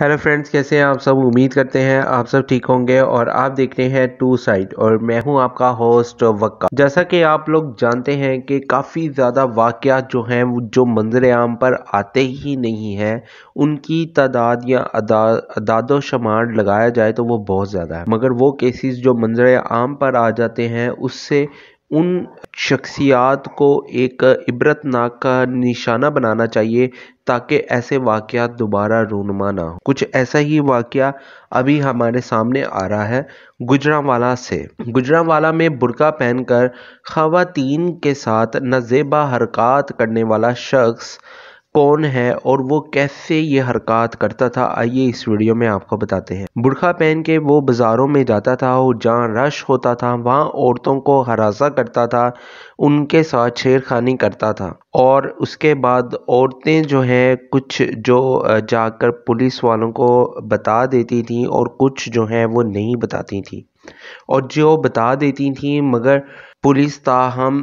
hello friends कैसे हैं आप सब उम्मीद करते हैं आप सब ठीक होंगे और आप देख रहे हैं टू साइड और मैं हूं आपका होस्ट वक्का जैसा कि आप लोग जानते हैं कि काफ़ी ज़्यादा वाक़ जो हैं जो मंजर आम पर आते ही नहीं हैं उनकी तादाद या अदा अदाद शुमार लगाया जाए तो वो बहुत ज़्यादा है मगर वो केसेस जो मंजर आम पर आ जाते हैं उससे उन शख्सियात को एक इबरतनाक का निशाना बनाना चाहिए ताकि ऐसे वाक़ दोबारा रूनमा ना हो कुछ ऐसा ही वाक़ अभी हमारे सामने आ रहा है गुजरावाला से गुजरावाला में बुरका पहनकर खातन के साथ नजेबा हरकत करने वाला शख्स कौन है और वो कैसे ये हरकत करता था आइए इस वीडियो में आपको बताते हैं बुरखा पहन के वो बाज़ारों में जाता था और जहाँ रश होता था वहाँ औरतों को हरासा करता था उनके साथ छेड़खानी करता था और उसके बाद औरतें जो हैं कुछ जो जाकर पुलिस वालों को बता देती थीं और कुछ जो हैं वो नहीं बताती थी और जो बता देती थी मगर पुलिस ताहम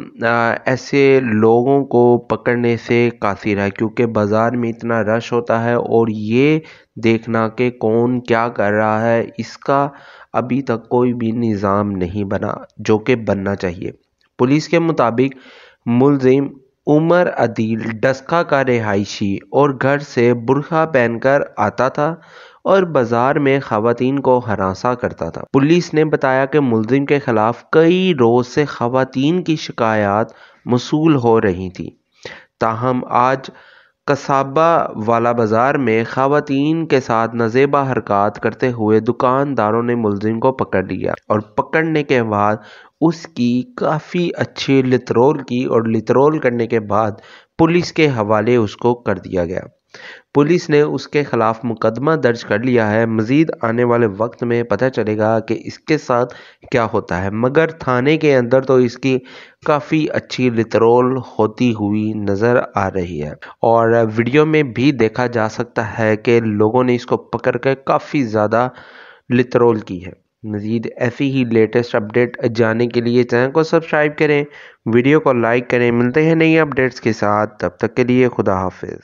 ऐसे लोगों को पकड़ने से कासिर है क्योंकि बाज़ार में इतना रश होता है और ये देखना कि कौन क्या कर रहा है इसका अभी तक कोई भी निज़ाम नहीं बना जो कि बनना चाहिए पुलिस के मुताबिक मुलजिम उमर अदील डस्का का रिहायशी और घर से बुरखा पहनकर आता था और बाजार में खातन को हरासा करता था पुलिस ने बताया कि मुलजिम के खिलाफ कई रोज से खातन की शिकायत मसूल हो रही थी ताहम आज कसाबा वाला बाज़ार में खातन के साथ नजेबा हरकत करते हुए दुकानदारों ने मुलजिम को पकड़ लिया और पकड़ने के बाद उसकी काफ़ी अच्छी लित्रोल की और लितरोल करने के बाद पुलिस के हवाले उसको कर दिया गया पुलिस ने उसके खिलाफ मुकदमा दर्ज कर लिया है मज़ीद आने वाले वक्त में पता चलेगा कि इसके साथ क्या होता है मगर थाने के अंदर तो इसकी काफ़ी अच्छी लितरोल होती हुई नज़र आ रही है और वीडियो में भी देखा जा सकता है कि लोगों ने इसको पकड़ कर काफ़ी ज़्यादा लितरोल की है मज़ीद ऐसी ही लेटेस्ट अपडेट जानने के लिए चैनल को सब्सक्राइब करें वीडियो को लाइक करें मिलते हैं नई अपडेट्स के साथ तब तक के लिए खुदा हाफिज़